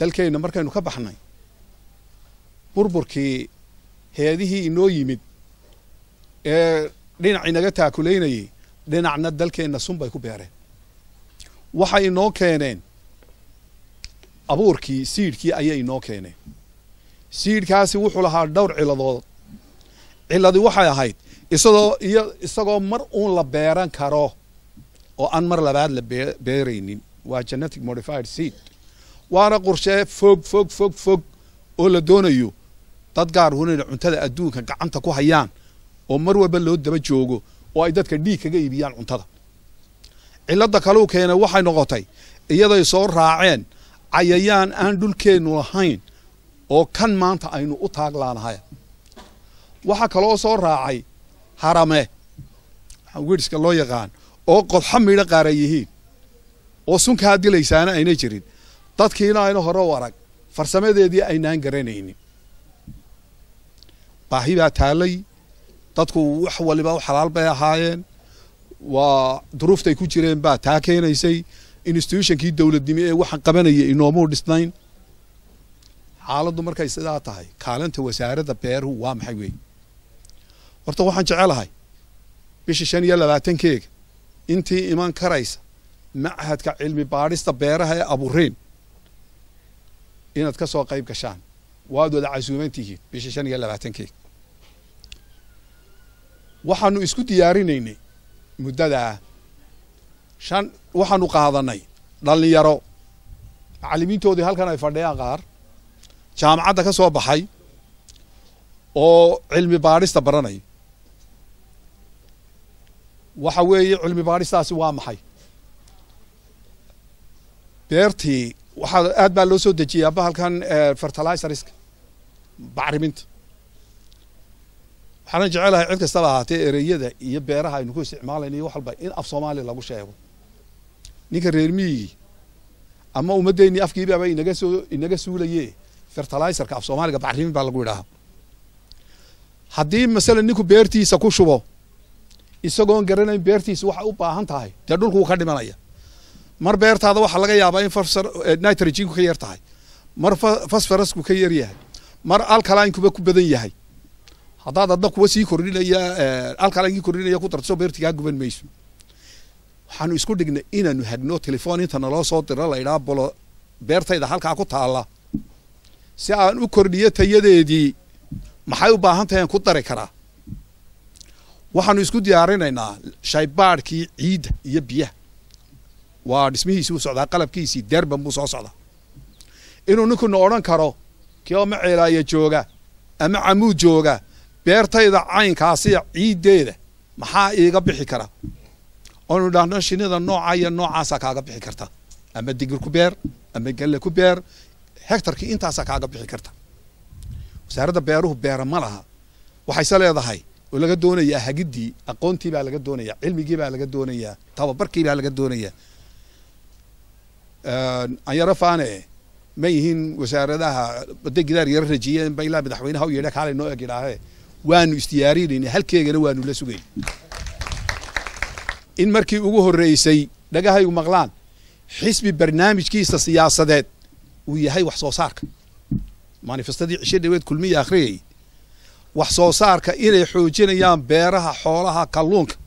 dalkeenna markaynu ka baxnay burburkii heedihii inoo yimid ee dhinac inaga taakulaynayay dhinacna dalkeenna sunbay ku beereen waxay inoo keeneen abuurkii siidhkii ayay inoo keeneen siidhkaasi wuxuu lahaa dhowr ciladood cilladii waxay ahayd isadoo iyo isagoo mar uun la beeran karo oo aan mar labaad la beeraynin waa genetic modified seed waana qorshe fog fog fog fog oo la doonayo dad gaar hunayna cuntada adduunka gacanta ku hayaan oo mar walba loo daba joogo oo ay dadka dhiig kaga iibiyaan cuntada cilladda kaleu keena waxay noqotay iyaday soo raaceen cayayaan aan dhulkeennu lahayn oo kan maanta aynu u taaglaanahay waxaa kaloo soo raacay harame wiidhska loo yaqaan oo qodxa midho qaaran yihiin oo sunkaa dilaysaana ayna jirin dadkiina aynu hore u arag farsamadeedii aynaan garanaynin baahi baa taalay dadku wax waliba u xalaal bay ahaayeen waa duruuftay ku jireen baa taa keenaysay institutionkii dowladnimo ee waxaan qabanaya inoomuu dhisnayn xaaladdu markay sidaa tahay kaalinta wasaaradda beeruhu waa maxay weeye horta waxaan jecelahay bisha shan iyo labaatankeega intii iman karaysa machadka cilmi baadhista beeraha ee abuureen inaad ka soo qayb gashaan waad wada casuuman tihiin bisha shan iyo labaatankii waxaanu isku diyaarinaynay muddadaa shan waxaanu qaadanay dhallinyaro macalimiintoodii halkan ay fadhiyaan qaar jaamacadda ka soo baxay oo cilmi baadhista baranay waxa weeye cilmi baadhistaasi waa maxay beertii waxaa aad baa loo soo dejiyaa bahalkan eh, fertilizerska bacriminta waxaana jecelahay cid kastaba ahaatee ereyada iyo beeraha aynu ku isticmaalayna iyo wax walba in af soomaaliya lagu sheego ninka reer miigii ama ummaddeennii afkiibaaba inaga soo inaga suulaye fertilizerka af soomaaliga bacrimin baa lagu yidhaahaa haddii masalan ninku beertiisa ku shubo isagoon garanayn beertiisa waxay u baahan tahay dee dhulku wuu ka dhimanaya mar beertaada waxaa laga yaabaa in eh, nitroginku ka yar tahay mar fosforasku ka yar yahay mar alkalinkuba ku badan yahay haddaad adna kuwa sii kordhinaya eh, alkalinkii kordhinaya ku dartiso beertigaa guban mayso waxaanu isku dhignay inaanu hagno telefoon inta naloo soo diro laydhaa bolo beertayda halkaa ku taalla si aan u kordhiyo tayadeedii maxay u baahan tahay ku dari karaa waxaanu isku diyaarinaynaa shaybaadhkii ciidda iyo biyaha waa dhismihiisuu socdaa qalabkiisii derban buu soo socdaa inuu ninkuna odhan karo kii oo maceelaaya jooga ama camuud jooga beertayda caynkaasiya ciiddeeda maxaa iiga bixi kara oonu dhahno shinida nooca iyo noocaasaa kaaga bixi karta ama digir ku beer ama galle ku beer hectarkii intaasaa kaaga bixi karta wasaaradda beeruhu beera ma laha waxayse leedahay oo laga doonayaa hagiddii aqoontii baa laga doonayaa cilmigii baa laga doonayaa tababarkii baa laga doonayaa anyaro faane ma yihiin wasaaradaha badda gidaar yaro rajiyeen ba ilaa madaxweyneha u yeedha kaalay noo eg idhaahe waanu isdiyaarinaynay halkeegana waanu la sugayn in markii ugu horreysay dhagahaygu maqlaan xisbi barnaamijkiisa siyaasadeed uu yahay wax soo saarka manifestadii cishe dhaweed kulmiya akhriyay wax soo saarka inay xoojinayaan beeraha xoolaha kalluunka